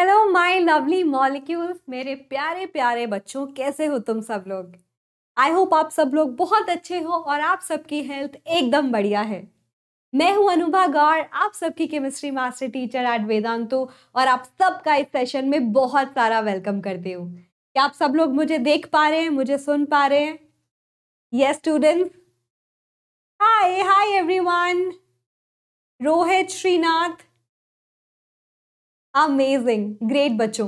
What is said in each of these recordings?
Hello my lovely molecules मेरे प्यारे प्यारे बच्चों कैसे हो तुम सब लोग आई होप आप सब लोग बहुत अच्छे हो और आप सबकी हेल्थ एकदम बढ़िया है मैं हूं अनुभा गौर आप सबकी chemistry master teacher at Vedantu और आप सबका इस सेशन में बहुत सारा वेलकम करती हूँ क्या आप सब लोग मुझे देख पा रहे हैं मुझे सुन पा रहे हैं yes students hi hi everyone Rohit Srinath amazing great बच्चों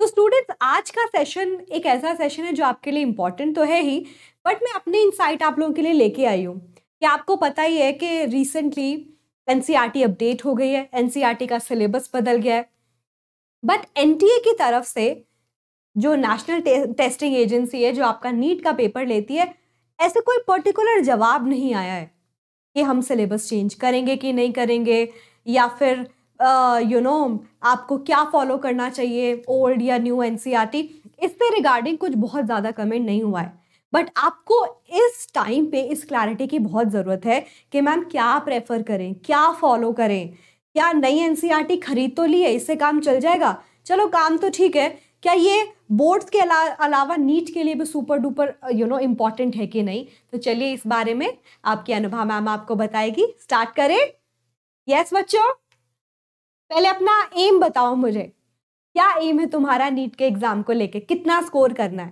तो स्टूडेंट्स आज का सेशन एक ऐसा सेशन है जो आपके लिए इम्पॉर्टेंट तो है ही बट मैं अपने इनसाइट आप लोगों के लिए लेके आई हूँ कि आपको पता ही है कि रिसेंटली एन अपडेट हो गई है एन e का सिलेबस बदल गया है बट एन की तरफ से जो नेशनल टे, टेस्टिंग एजेंसी है जो आपका नीट का पेपर लेती है ऐसे कोई पर्टिकुलर जवाब नहीं आया है कि हम सिलेबस चेंज करेंगे कि नहीं करेंगे या फिर यू नो आपको क्या फॉलो करना चाहिए ओल्ड या न्यू एन e इससे रिगार्डिंग कुछ बहुत ज़्यादा कमेंट नहीं हुआ है बट आपको इस टाइम पे इस क्लैरिटी की बहुत ज़रूरत है कि मैम क्या प्रेफर करें क्या फॉलो करें क्या नई एन e खरीद तो ली है इससे काम चल जाएगा चलो काम तो ठीक है क्या ये बोर्ड्स के अला, अलावा नीट के लिए भी super duper you know important है कि नहीं तो चलिए इस बारे में आपकी अनुभव मैम आपको बताएगी स्टार्ट करें यस yes, बच्चों पहले अपना एम बताओ मुझे क्या एम है तुम्हारा नीट के एग्जाम को लेके कितना स्कोर करना है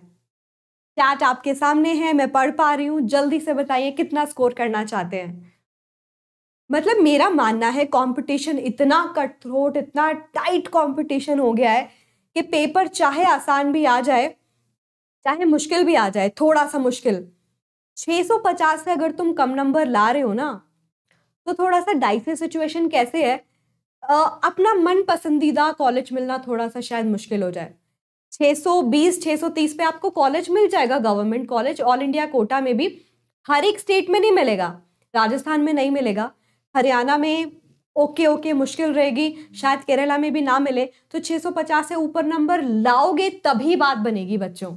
चैट आपके सामने है मैं पढ़ पा रही हूँ जल्दी से बताइए कितना स्कोर करना चाहते हैं मतलब मेरा मानना है कंपटीशन इतना कट थ्रोट इतना टाइट कंपटीशन हो गया है कि पेपर चाहे आसान भी आ जाए चाहे मुश्किल भी आ जाए थोड़ा सा मुश्किल 650 से अगर तुम कम नंबर ला रहे हो ना तो थोड़ा सा डाइसी सिचुएशन कैसे है अपना मन पसंदीदा कॉलेज मिलना थोड़ा सा शायद मुश्किल हो जाए 620 630 पे आपको कॉलेज मिल जाएगा government college all India quota में भी हर एक स्टेट में नहीं मिलेगा राजस्थान में नहीं मिलेगा हरियाणा में ओके ओके मुश्किल रहेगी शायद केरला में भी ना मिले तो 650 से ऊपर नंबर लाओगे तभी बात बनेगी बच्चों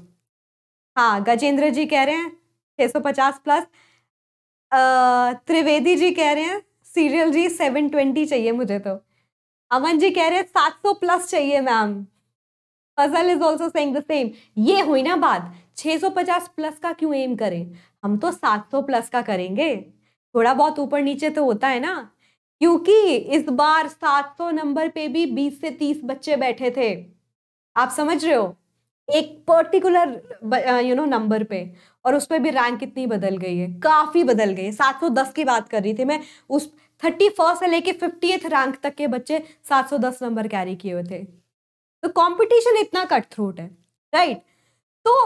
हाँ गजेंद्र जी कह रहे हैं 650 प्लस त्रिवेदी जी कह रहे हैं सीरियल जी 720 चाहिए मुझे तो अमन जी कह रहे सात सौ प्लस चाहिए ma'am Fazal is also saying the same ये हुई ना बात छः सौ पचास प्लस का क्यों एम करें हम तो सात सौ प्लस का करेंगे थोड़ा बहुत ऊपर नीचे तो होता है ना क्योंकि इस बार सात सौ नंबर पे भी बीस से तीस बच्चे बैठे थे आप समझ रहे हो एक पर्टिकुलर यू नो नंबर पे और उस पर भी रैंक कितनी बदल गई है काफ़ी बदल गई है सात सौ दस की बात कर रही थी मैं उस थर्टी फर्स्ट से लेके फिफ्टी रैंक तक के बच्चे 710 नंबर कैरी किए हुए थे तो कंपटीशन इतना कट थ्रूट है राइट तो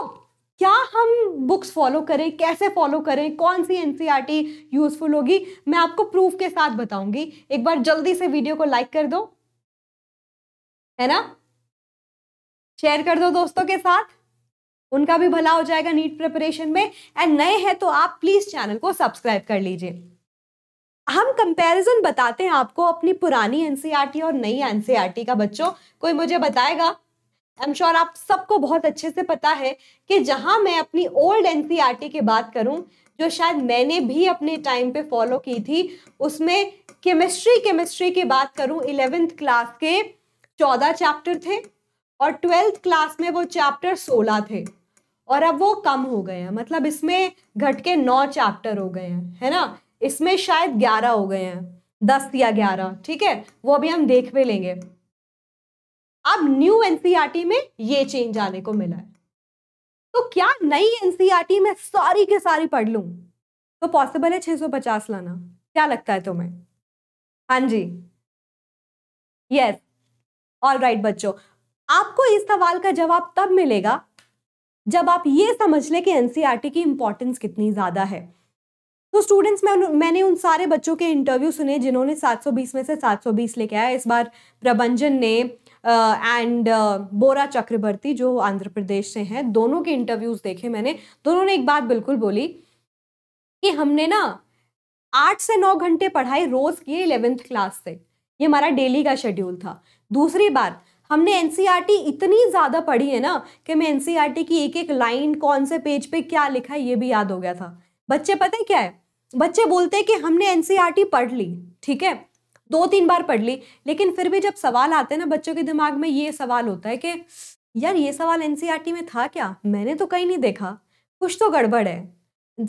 क्या हम बुक्स फॉलो करें कैसे फॉलो करें कौन सी एनसीईआरटी यूजफुल e होगी मैं आपको प्रूफ के साथ बताऊंगी एक बार जल्दी से वीडियो को लाइक कर दो है ना शेयर कर दो दोस्तों के साथ उनका भी भला हो जाएगा नीट प्रिपरेशन में एंड नए हैं तो आप प्लीज चैनल को सब्सक्राइब कर लीजिए हम कंपैरिजन बताते हैं आपको अपनी पुरानी एनसीईआरटी e और नई एनसीईआरटी e का बच्चों कोई मुझे बताएगा आई एम श्योर आप सबको बहुत अच्छे से पता है कि जहां मैं अपनी ओल्ड एनसीईआरटी e की बात करूं जो शायद मैंने भी अपने टाइम पे फॉलो की थी उसमें केमिस्ट्री केमिस्ट्री की बात करूं इलेवेंथ क्लास के चौदह चैप्टर थे और ट्वेल्थ क्लास में वो चैप्टर सोलह थे और अब वो कम हो गए हैं मतलब इसमें घट के नौ चैप्टर हो गए हैं है ना इसमें शायद ग्यारह हो गए हैं दस या ग्यारह ठीक है वो अभी हम देख भी लेंगे अब न्यू एनसीईआरटी e में ये चेंज आने को मिला है तो क्या नई एनसीईआरटी e में सारी के सारी पढ़ लू तो पॉसिबल है 650 लाना क्या लगता है तुम्हें हाँ जी यस ऑल राइट बच्चों आपको इस सवाल का जवाब तब मिलेगा जब आप ये समझ लें कि एनसीईआरटी e की इंपॉर्टेंस कितनी ज़्यादा है तो स्टूडेंट्स मैं मैंने उन सारे बच्चों के इंटरव्यू सुने जिन्होंने 720 में से 720 लेके आया इस बार प्रबंजन ने एंड uh, बोरा चक्रवर्ती जो आंध्र प्रदेश से हैं दोनों के इंटरव्यूज देखे मैंने दोनों ने एक बात बिल्कुल बोली कि हमने ना आठ से नौ घंटे पढ़ाई रोज किए इलेवेंथ क्लास से ये हमारा डेली का शेड्यूल था दूसरी बात हमने एन e इतनी ज़्यादा पढ़ी है ना कि मैं एन e की एक एक लाइन कौन से पेज पे क्या लिखा है ये भी याद हो गया था बच्चे पता है क्या है बच्चे बोलते हैं कि हमने एनसीईआरटी e पढ़ ली ठीक है दो तीन बार पढ़ ली लेकिन फिर भी जब सवाल आते हैं ना बच्चों के दिमाग में ये सवाल होता है कि यार ये सवाल एनसीईआरटी e में था क्या मैंने तो कहीं नहीं देखा कुछ तो गड़बड़ है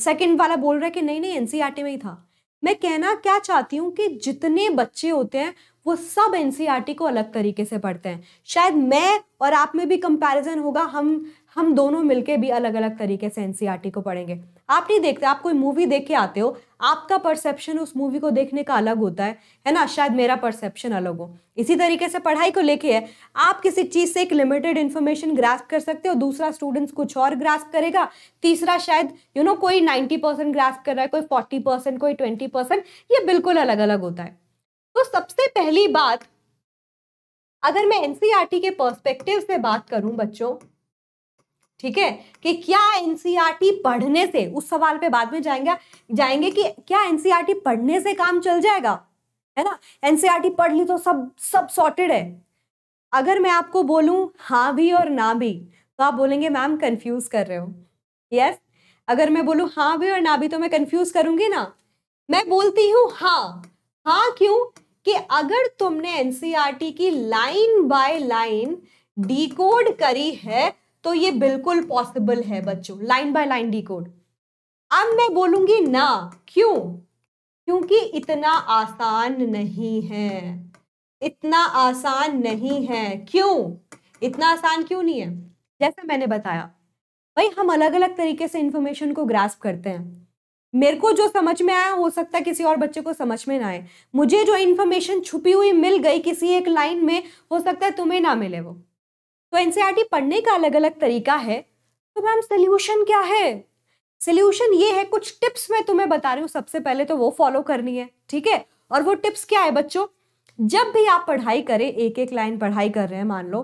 सेकंड वाला बोल रहा है कि नहीं नहीं एनसीईआरटी e में ही था मैं कहना क्या चाहती हूँ कि जितने बच्चे होते हैं वो सब एन को अलग तरीके से पढ़ते हैं शायद मैं और आप में भी कंपेरिजन होगा हम हम दोनों मिलके भी अलग अलग तरीके से एनसीईआरटी e को पढ़ेंगे आप नहीं देखते आप कोई मूवी देख के आते हो आपका परसेप्शन उस मूवी को देखने का अलग होता है है ना शायद मेरा परसेप्शन अलग हो इसी तरीके से पढ़ाई को लेके है आप किसी चीज़ से एक लिमिटेड इन्फॉर्मेशन ग्रास्प कर सकते हो दूसरा स्टूडेंट्स कुछ और ग्रास्प करेगा तीसरा शायद यू you नो know, कोई नाइन्टी परसेंट ग्रास्प कर रहा है कोई फोर्टी परसेंट कोई ट्वेंटी परसेंट ये बिल्कुल अलग अलग होता है तो सबसे पहली बात अगर मैं एनसीईआरटी e के पर्सपेक्टिव से बात करूं बच्चों ठीक है कि क्या एनसीईआरटी e पढ़ने से उस सवाल पे बाद में जाएंगे जाएंगे कि क्या एनसीईआरटी e पढ़ने से काम चल जाएगा है ना एनसीईआरटी e पढ़ ली तो सब सब सॉर्टेड है अगर मैं आपको बोलूं हाँ भी और ना भी तो आप बोलेंगे मैम कंफ्यूज कर रहे हो यस yes? अगर मैं बोलूं हाँ भी और ना भी तो मैं कंफ्यूज करूंगी ना मैं बोलती हूँ हाँ हाँ क्यों कि अगर तुमने एनसीआरटी की लाइन बाय लाइन डी करी है तो ये बिल्कुल पॉसिबल है बच्चों लाइन बाय लाइन कोड अब मैं बोलूंगी ना क्यों क्योंकि इतना आसान नहीं है इतना आसान नहीं है क्यों इतना आसान क्यों नहीं है जैसा मैंने बताया भाई हम अलग अलग तरीके से इन्फॉर्मेशन को ग्रास्प करते हैं मेरे को जो समझ में आया हो सकता है किसी और बच्चे को समझ में ना आए मुझे जो इन्फॉर्मेशन छुपी हुई मिल गई किसी एक लाइन में हो सकता है तुम्हें ना मिले वो तो एनसीईआरटी पढ़ने का अलग अलग तरीका है तो मैम सोल्यूशन क्या है सोल्यूशन ये है कुछ टिप्स मैं तुम्हें बता रही हूँ सबसे पहले तो वो फॉलो करनी है ठीक है और वो टिप्स क्या है बच्चों जब भी आप पढ़ाई करें एक एक लाइन पढ़ाई कर रहे हैं मान लो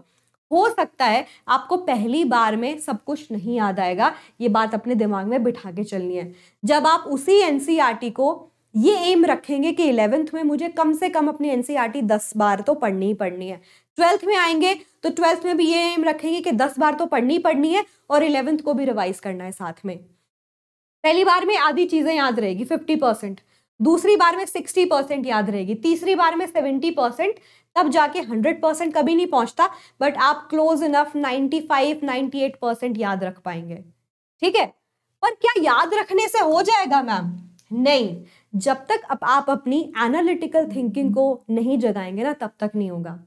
हो सकता है आपको पहली बार में सब कुछ नहीं याद आएगा ये बात अपने दिमाग में बिठा के चलनी है जब आप उसी एन को ये एम रखेंगे कि इलेवेंथ में मुझे कम से कम अपनी एन एनसीईआरटी दस बार तो पढ़नी ही पढ़नी है ट्वेल्थ में आएंगे तो ट्वेल्थ में भी ये एम रखेंगे कि दस बार तो पढ़नी पढ़नी है और इलेवेंथ को भी रिवाइज करना है साथ में पहली बार में आधी चीज़ें याद रहेगी फिफ्टी परसेंट दूसरी बार में सिक्सटी परसेंट याद रहेगी तीसरी बार में सेवेंटी परसेंट तब जाके हंड्रेड परसेंट कभी नहीं पहुंचता बट आप close enough ninety five ninety eight percent याद रख पाएंगे ठीक है पर क्या याद रखने से हो जाएगा मैम नहीं जब तक आप अपनी एनालिटिकल थिंकिंग को नहीं जगाएंगे ना तब तक नहीं होगा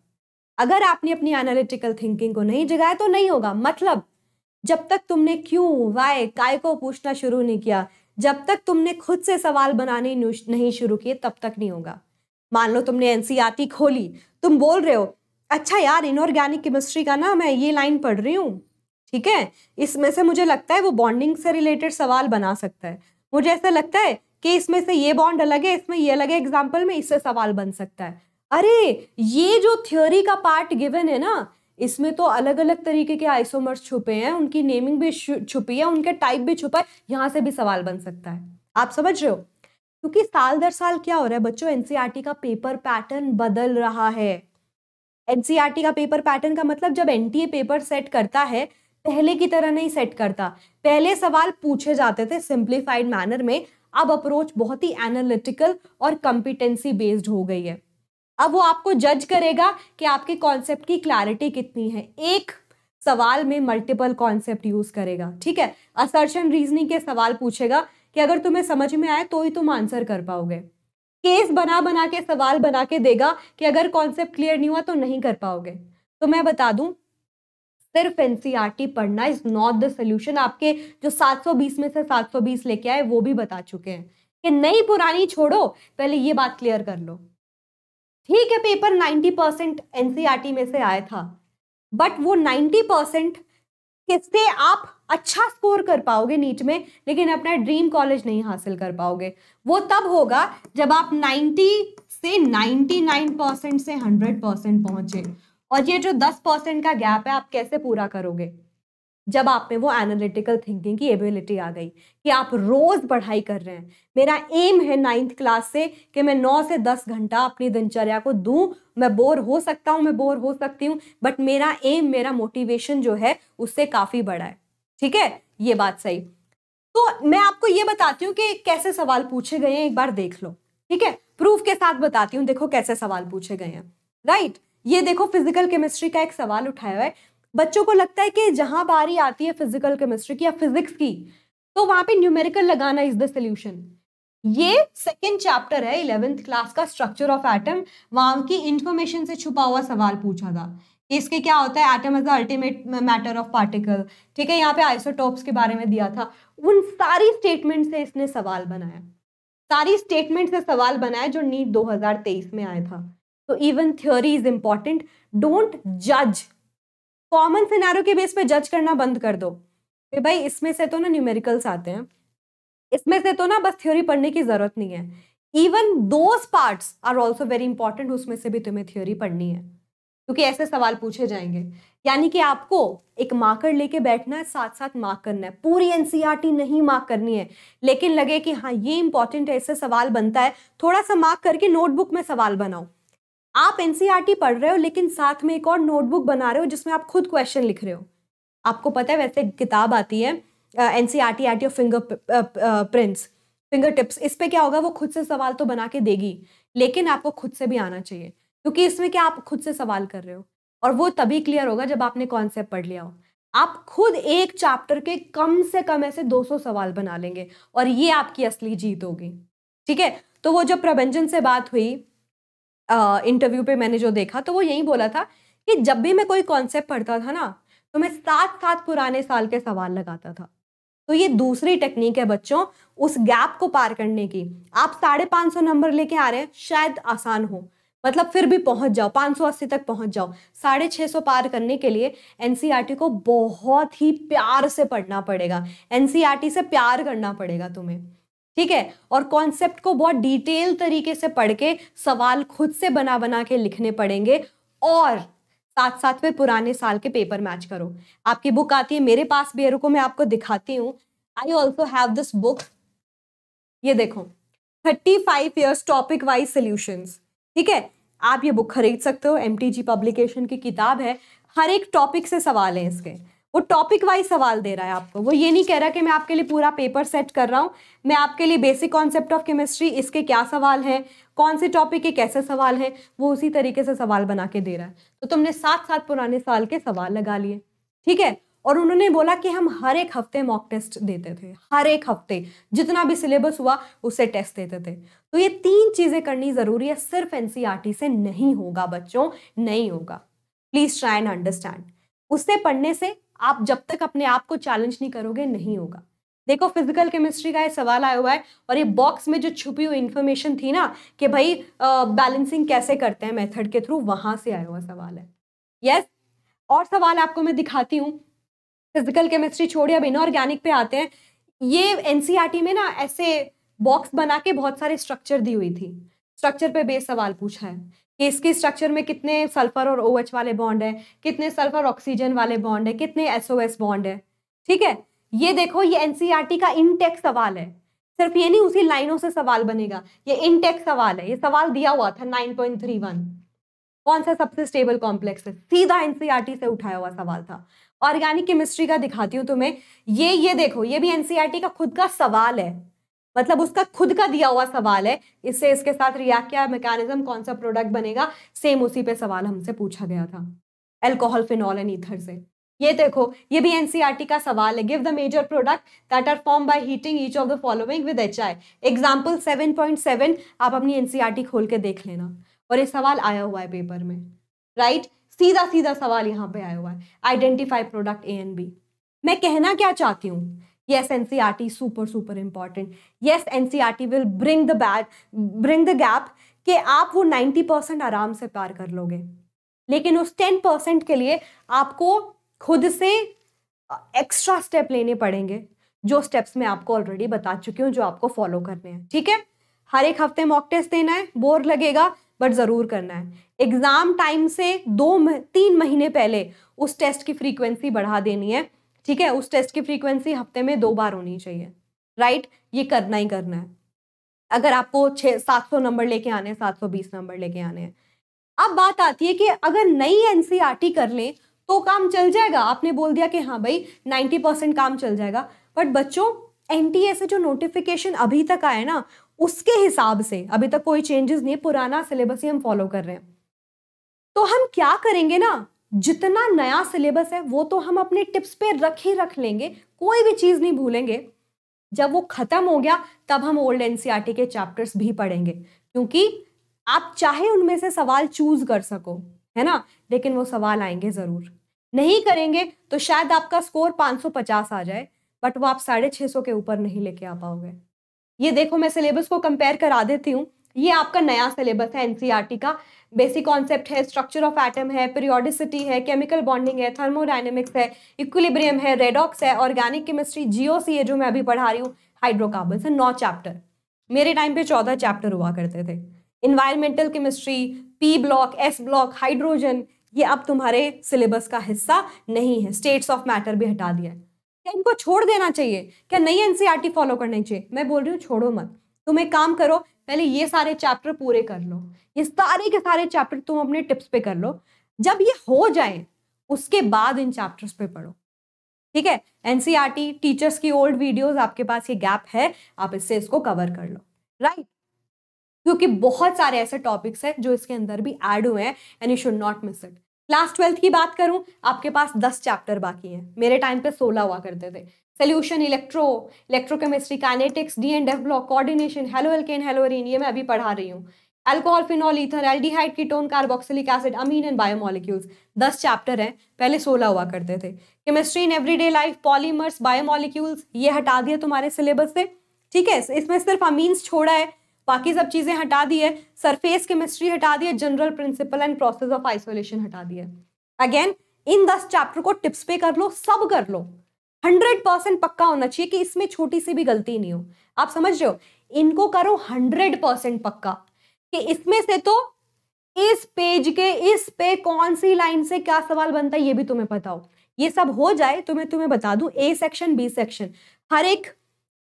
अगर आपने अपनी एनालिटिकल थिंकिंग को नहीं जगाया तो नहीं होगा मतलब जब तक तुमने क्यों वाय काय को पूछना शुरू नहीं किया जब तक तुमने खुद से सवाल बनाने नहीं शुरू किए तब तक नहीं होगा मान लो तुमने एनसीईआरटी e खोली तुम बोल रहे हो अच्छा यार इनऑर्गेनिक केमिस्ट्री का ना मैं ये लाइन पढ़ रही हूँ ठीक है इसमें से मुझे लगता है वो बॉन्डिंग से रिलेटेड सवाल बना सकता है मुझे ऐसा लगता है कि इसमें से ये बॉन्ड अलग है इसमें ये अलग है एग्जाम्पल में इससे सवाल बन सकता है अरे ये जो थ्योरी का पार्ट गिवन है ना इसमें तो अलग अलग तरीके के आइसोमर्स छुपे हैं उनकी नेमिंग भी छुपी है उनके टाइप भी छुपा है यहाँ से भी सवाल बन सकता है आप समझ रहे हो क्योंकि साल दर साल क्या हो रहा है बच्चों एनसीईआरटी e का पेपर पैटर्न बदल रहा है एनसीईआरटी e का पेपर पैटर्न का मतलब जब एनटीए पेपर सेट करता है पहले की तरह नहीं सेट करता पहले सवाल पूछे जाते थे सिंप्लीफाइड मैनर में अब अप्रोच बहुत ही एनालिटिकल और कॉम्पिटेंसी बेस्ड हो गई है अब वो आपको जज करेगा कि आपके कॉन्सेप्ट की क्लैरिटी कितनी है एक सवाल में मल्टीपल कॉन्सेप्ट यूज करेगा ठीक है असर्शन रीजनिंग के सवाल पूछेगा कि अगर तुम्हें समझ में आए तो ही तुम आंसर कर पाओगे केस बना बना के सवाल बना के देगा कि अगर कॉन्सेप्ट क्लियर नहीं हुआ तो नहीं कर पाओगे तो मैं बता दूं सिर्फ एनसीईआरटी e पढ़ना इज नॉट द सोल्यूशन आपके जो 720 में से 720 लेके आए वो भी बता चुके हैं कि नई पुरानी छोड़ो पहले ये बात क्लियर कर लो ठीक है पेपर 90 परसेंट एनसीईआरटी में से आया था बट वो 90 परसेंट किससे आप अच्छा स्कोर कर पाओगे नीट में लेकिन अपना ड्रीम कॉलेज नहीं हासिल कर पाओगे वो तब होगा जब आप 90 से 99 परसेंट से 100 परसेंट पहुंचे और ये जो 10 परसेंट का गैप है आप कैसे पूरा करोगे जब आप में वो एनालिटिकल थिंकिंग की एबिलिटी आ गई कि आप रोज़ पढ़ाई कर रहे हैं मेरा एम है नाइन्थ क्लास से कि मैं नौ से दस घंटा अपनी दिनचर्या को दूं मैं बोर हो सकता हूं मैं बोर हो सकती हूं बट मेरा एम मेरा मोटिवेशन जो है उससे काफ़ी बड़ा है ठीक है ये बात सही तो मैं आपको ये बताती हूँ कि कैसे सवाल पूछे गए हैं एक बार देख लो ठीक है प्रूफ के साथ बताती हूँ देखो कैसे सवाल पूछे गए हैं राइट ये देखो फिजिकल केमिस्ट्री का एक सवाल उठाया हुआ है बच्चों को लगता है कि जहां बारी आती है फिजिकल केमिस्ट्री की या फिजिक्स की तो वहां पे न्यूमेरिकल लगाना इज द सोल्यूशन ये सेकेंड चैप्टर है इलेवेंथ क्लास का स्ट्रक्चर ऑफ एटम वहां की इंफॉर्मेशन से छुपा हुआ सवाल पूछा था इसके क्या होता है atom as the ultimate matter of particle ठीक है यहाँ पे आइसोटॉप्स के बारे में दिया था उन सारी स्टेटमेंट से इसने सवाल बनाया सारी स्टेटमेंट से सवाल बनाया जो नीट 2023 में आया था तो even theory is important don't जज कॉमन सिनारो के बेस पे जज करना बंद कर दो कि भाई इसमें से तो ना न्यूमेरिकल्स आते हैं इसमें से तो ना बस थ्योरी पढ़ने की जरूरत नहीं है even those parts are also very important उसमें से भी तुम्हें थ्योरी पढ़नी है क्योंकि ऐसे सवाल पूछे जाएंगे यानी कि आपको एक मार्कर लेके बैठना है साथ साथ मार्क करना है पूरी एनसीईआरटी e नहीं मार्क करनी है लेकिन लगे कि हाँ ये इंपॉर्टेंट है ऐसे सवाल बनता है थोड़ा सा मार्क करके नोटबुक में सवाल बनाओ आप एनसीईआरटी e पढ़ रहे हो लेकिन साथ में एक और नोटबुक बना रहे हो जिसमें आप खुद क्वेश्चन लिख रहे हो आपको पता है वैसे किताब आती है N C R T R T और फिंगर प्रिंट्स फिंगर टिप्स इस पर क्या होगा वो खुद से सवाल तो बना के देगी लेकिन आपको खुद से भी आना चाहिए क्योंकि इसमें क्या आप खुद से सवाल कर रहे हो और वो तभी क्लियर होगा जब आपने कॉन्सेप्ट पढ़ लिया हो आप खुद एक चैप्टर के कम से कम ऐसे 200 सवाल बना लेंगे और ये आपकी असली जीत होगी ठीक है तो वो जब प्रबंजन से बात हुई इंटरव्यू पे मैंने जो देखा तो वो यही बोला था कि जब भी मैं कोई कॉन्सेप्ट पढ़ता था ना तो मैं सात सात पुराने साल के सवाल लगाता था तो ये दूसरी टेक्निक है बच्चों उस गैप को पार करने की आप साढ़े पाँच सौ नंबर लेके आ रहे हैं शायद आसान हो मतलब फिर भी पहुंच जाओ पाँच सौ अस्सी तक पहुंच जाओ साढ़े छः सौ पार करने के लिए एनसीईआरटी e को बहुत ही प्यार से पढ़ना पड़ेगा एनसीईआरटी e से प्यार करना पड़ेगा तुम्हें ठीक है और कॉन्सेप्ट को बहुत डिटेल तरीके से पढ़ के सवाल खुद से बना बना के लिखने पड़ेंगे और साथ साथ में पुराने साल के पेपर मैच करो आपकी बुक आती है मेरे पास भी को मैं आपको दिखाती हूँ I also have this book ये देखो thirty five years topic wise solutions ठीक है आप ये बुक खरीद सकते हो एम पब्लिकेशन की किताब है हर एक टॉपिक से सवाल है इसके वो टॉपिक वाइज सवाल दे रहा है आपको वो ये नहीं कह रहा कि मैं आपके लिए पूरा पेपर सेट कर रहा हूँ मैं आपके लिए बेसिक कॉन्सेप्ट ऑफ केमिस्ट्री इसके क्या सवाल हैं कौन से टॉपिक के कैसे सवाल हैं वो उसी तरीके से सवाल बना के दे रहा है तो तुमने सात सात पुराने साल के सवाल लगा लिए ठीक है और उन्होंने बोला कि हम हर एक हफ्ते मॉक टेस्ट देते थे हर एक हफ्ते जितना भी सिलेबस हुआ उसे टेस्ट देते थे तो ये तीन चीज़ें करनी ज़रूरी है सिर्फ एनसीईआरटी e से नहीं होगा बच्चों नहीं होगा प्लीज़ ट्राई एंड अंडरस्टैंड उससे पढ़ने से आप जब तक अपने आप को चैलेंज नहीं करोगे नहीं होगा देखो फिजिकल केमिस्ट्री का ये सवाल आया हुआ है और ये बॉक्स में जो छुपी हुई इन्फॉर्मेशन थी ना कि भाई बैलेंसिंग कैसे करते हैं मेथड के थ्रू वहां से आया हुआ सवाल है यस yes, और सवाल आपको मैं दिखाती हूँ फिजिकल केमिस्ट्री छोड़िए अब इनऑर्गेनिक पे आते हैं ये एन e में ना ऐसे बॉक्स बना के बहुत सारे स्ट्रक्चर दी हुई थी स्ट्रक्चर पे बेस सवाल पूछा है कि इसके स्ट्रक्चर में कितने सल्फर और ओ OH वाले बॉन्ड है कितने सल्फर ऑक्सीजन वाले बॉन्ड है कितने एस बॉन्ड है ठीक है ये देखो ये एनसीईआरटी e का इनटेक सवाल है सिर्फ ये नहीं उसी लाइनों से सवाल बनेगा ये इनटेक सवाल है ये सवाल दिया हुआ था 9.31 कौन सा सबसे स्टेबल कॉम्प्लेक्स है सीधा एनसीईआरटी e से उठाया हुआ सवाल था ऑर्गेनिक केमिस्ट्री का दिखाती हूँ तुम्हें ये ये देखो ये भी एनसीईआरटी e का खुद का सवाल है मतलब उसका खुद का दिया हुआ सवाल है इससे इसके साथ रिएक्ट क्या मैकेनिज्म कौन सा प्रोडक्ट बनेगा सेम उसी पे सवाल हमसे पूछा गया था एल्कोहल फिनॉल एंड ईथर से ये देखो ये भी एनसीईआरटी e का सवाल है give the major product that are form by heating each of the following with H I example seven point seven आप अपनी एनसीईआरटी e खोल के देख लेना और ये सवाल आया हुआ है पेपर में राइट सीधा सीधा सवाल यहाँ पे आया हुआ है identify product A and B मैं कहना क्या चाहती हूँ Yes, NCRT, e super, super important. Yes, NCRT e will bring the bad, bring the gap कि आप वो 90 परसेंट आराम से kar कर लोगे लेकिन उस 10 परसेंट के लिए आपको खुद से एक्स्ट्रा स्टेप लेने पड़ेंगे जो स्टेप्स मैं आपको ऑलरेडी बता चुकी हूँ जो आपको फॉलो करने हैं ठीक है हर एक हफ्ते मॉक टेस्ट देना है बोर लगेगा बट ज़रूर करना है एग्ज़ाम टाइम से दो तीन महीने पहले उस टेस्ट की फ्रीक्वेंसी बढ़ा देनी है ठीक है उस टेस्ट की फ्रीक्वेंसी हफ्ते में दो बार होनी चाहिए राइट ये करना ही करना है अगर आपको छः सात सौ नंबर लेके आने हैं सात सौ बीस नंबर लेके आने हैं अब बात आती है कि अगर नई एनसीईआरटी e कर लें तो काम चल जाएगा आपने बोल दिया कि हाँ भाई नाइन्टी परसेंट काम चल जाएगा बट बच्चों एन e से जो नोटिफिकेशन अभी तक आया ना उसके हिसाब से अभी तक कोई चेंजेस नहीं है पुराना सिलेबस ही हम फॉलो कर रहे हैं तो हम क्या करेंगे ना जितना नया सिलेबस है वो तो हम अपने टिप्स पे रख ही रख लेंगे कोई भी चीज़ नहीं भूलेंगे जब वो ख़त्म हो गया तब हम ओल्ड एन के चैप्टर्स भी पढ़ेंगे क्योंकि आप चाहे उनमें से सवाल चूज कर सको है ना लेकिन वो सवाल आएंगे ज़रूर नहीं करेंगे तो शायद आपका स्कोर 550 आ जाए बट वो आप साढ़े छः सौ के ऊपर नहीं लेके आ पाओगे ये देखो मैं सिलेबस को कंपेयर करा देती हूँ ये आपका नया सिलेबस है एनसीईआरटी e का बेसिक कॉन्सेप्ट है स्ट्रक्चर ऑफ एटम है पीरियोडिसिटी है केमिकल बॉन्डिंग है थर्मोडाइनमिक्स है इक्विलिब्रियम है रेडॉक्स है ऑर्गेनिक केमिस्ट्री जीओसी है जो मैं अभी पढ़ा रही हूँ हाइड्रोकार्बन है नौ चैप्टर मेरे टाइम पे चौदह चैप्टर हुआ करते थे environmental chemistry P block S block hydrogen ये अब तुम्हारे सिलेबस का हिस्सा नहीं है स्टेट्स ऑफ मैटर भी हटा दिया है क्या इनको छोड़ देना चाहिए क्या नई एनसीईआरटी फॉलो करनी चाहिए मैं बोल रही हूँ छोड़ो मत तुम एक काम करो पहले ये सारे चैप्टर पूरे कर लो ये सारे के सारे चैप्टर तुम अपने टिप्स पे कर लो जब ये हो जाए उसके बाद इन चैप्टर्स पे पढ़ो ठीक है एनसीईआरटी टीचर्स e की ओल्ड वीडियोस आपके पास ये गैप है आप इससे इसको कवर कर लो राइट right? क्योंकि बहुत सारे ऐसे टॉपिक्स हैं जो इसके अंदर भी ऐड हुए हैं and you should not miss it class twelfth की बात करूं आपके पास दस चैप्टर बाकी हैं मेरे टाइम पे सोलह हुआ करते थे solution electro electrochemistry kinetics D and F block coordination halo alkane haloarene ये मैं अभी पढ़ा रही हूँ alcohol phenol ether aldehyde ketone carboxylic acid amine and biomolecules दस चैप्टर हैं पहले सोलह हुआ करते थे chemistry in everyday life polymers biomolecules ये हटा दिया तुम्हारे सिलेबस से ठीक है इसमें सिर्फ अमीन्स छोड़ा है बाकी सब चीज़ें हटा दी है सरफेस केमिस्ट्री हटा दी है general principle and process of isolation हटा दी है अगेन इन दस चैप्टर को टिप्स पे कर लो सब कर लो हंड्रेड परसेंट पक्का होना चाहिए कि इसमें छोटी सी भी गलती नहीं हो आप समझ रहे हो इनको करो हंड्रेड परसेंट पक्का कि इसमें से तो इस पेज के इस पे कौन सी लाइन से क्या सवाल बनता है ये भी तुम्हें पता हो ये सब हो जाए तो मैं तुम्हें बता दूं ए सेक्शन बी सेक्शन हर एक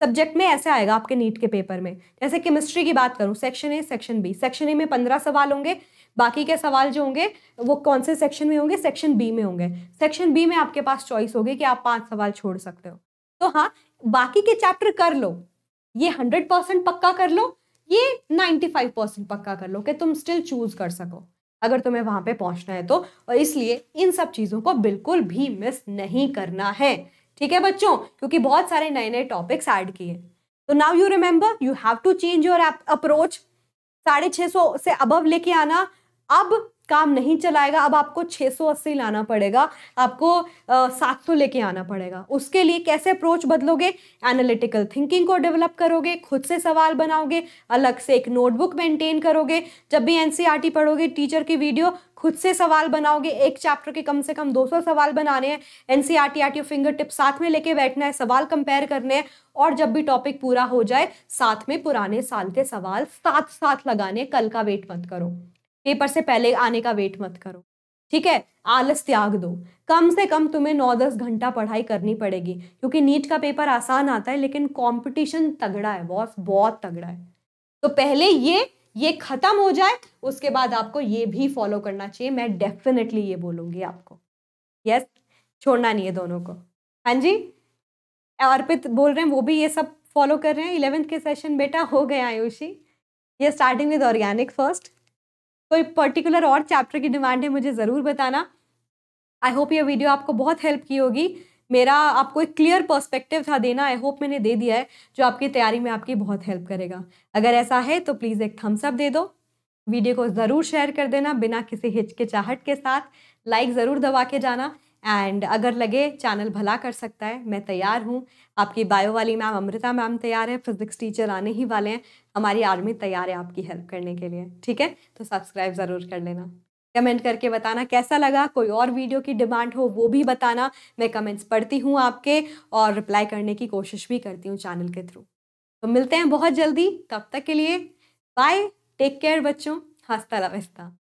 सब्जेक्ट में ऐसे आएगा आपके नीट के पेपर में जैसे केमिस्ट्री की बात करूँ section A section B section A में पंद्रह सवाल होंगे बाकी के सवाल जो होंगे वो कौन से सेक्शन में होंगे सेक्शन बी में होंगे सेक्शन बी में आपके पास चॉइस होगी कि आप पांच सवाल छोड़ सकते हो तो हाँ बाकी के चैप्टर कर लो ये हंड्रेड परसेंट पक्का कर लो ये नाइन्टी फाइव परसेंट पक्का कर लो कि तुम स्टिल चूज कर सको अगर तुम्हें वहां पे पहुंचना है तो और इसलिए इन सब चीज़ों को बिल्कुल भी मिस नहीं करना है ठीक है बच्चों क्योंकि बहुत सारे नए नए टॉपिक्स ऐड किए तो now you remember you have to change your approach साढ़े छः सौ से अबव लेके आना अब काम नहीं चलाएगा अब आपको 680 लाना पड़ेगा आपको सात सौ लेके आना पड़ेगा उसके लिए कैसे अप्रोच बदलोगे एनालिटिकल थिंकिंग को डेवलप करोगे खुद से सवाल बनाओगे अलग से एक नोटबुक मेंटेन करोगे जब भी एन e पढ़ोगे टीचर की वीडियो खुद से सवाल बनाओगे एक चैप्टर के कम से कम 200 सवाल बनाने हैं N C R T R T finger tip साथ में लेके बैठना है सवाल कंपेयर करने हैं और जब भी टॉपिक पूरा हो जाए साथ में पुराने साल के सवाल साथ साथ लगाने कल का वेट मत करो पेपर से पहले आने का वेट मत करो ठीक है आलस त्याग दो कम से कम तुम्हें नौ दस घंटा पढ़ाई करनी पड़ेगी क्योंकि नीट का पेपर आसान आता है लेकिन कंपटीशन तगड़ा है बहुत बहुत तगड़ा है तो पहले ये ये खत्म हो जाए उसके बाद आपको ये भी फॉलो करना चाहिए मैं डेफिनेटली ये बोलूंगी आपको यस छोड़ना नहीं है दोनों को हाँ जी अर्पित बोल रहे हैं वो भी ये सब फॉलो कर रहे हैं इलेवेंथ के सेशन बेटा हो गया आयुषी ये स्टार्टिंग विद ऑर्गेनिक फर्स्ट कोई पर्टिकुलर और चैप्टर की डिमांड है मुझे ज़रूर बताना आई होप ये वीडियो आपको बहुत हेल्प की होगी मेरा आपको एक क्लियर पर्सपेक्टिव था देना आई होप मैंने दे दिया है जो आपकी तैयारी में आपकी बहुत हेल्प करेगा अगर ऐसा है तो प्लीज़ एक थम्सअप दे दो वीडियो को ज़रूर शेयर कर देना बिना किसी हिचकिचाहट के साथ लाइक ज़रूर दबा के जाना एंड अगर लगे चैनल भला कर सकता है मैं तैयार हूँ आपकी बायो वाली मैम अमृता मैम तैयार है फिजिक्स टीचर आने ही वाले हैं हमारी आर्मी तैयार है आपकी हेल्प करने के लिए ठीक है तो सब्सक्राइब ज़रूर कर लेना कमेंट करके बताना कैसा लगा कोई और वीडियो की डिमांड हो वो भी बताना मैं कमेंट्स पढ़ती हूँ आपके और रिप्लाई करने की कोशिश भी करती हूँ चैनल के थ्रू तो मिलते हैं बहुत जल्दी तब तक के लिए बाय टेक केयर बच्चों हंसता लवस्ता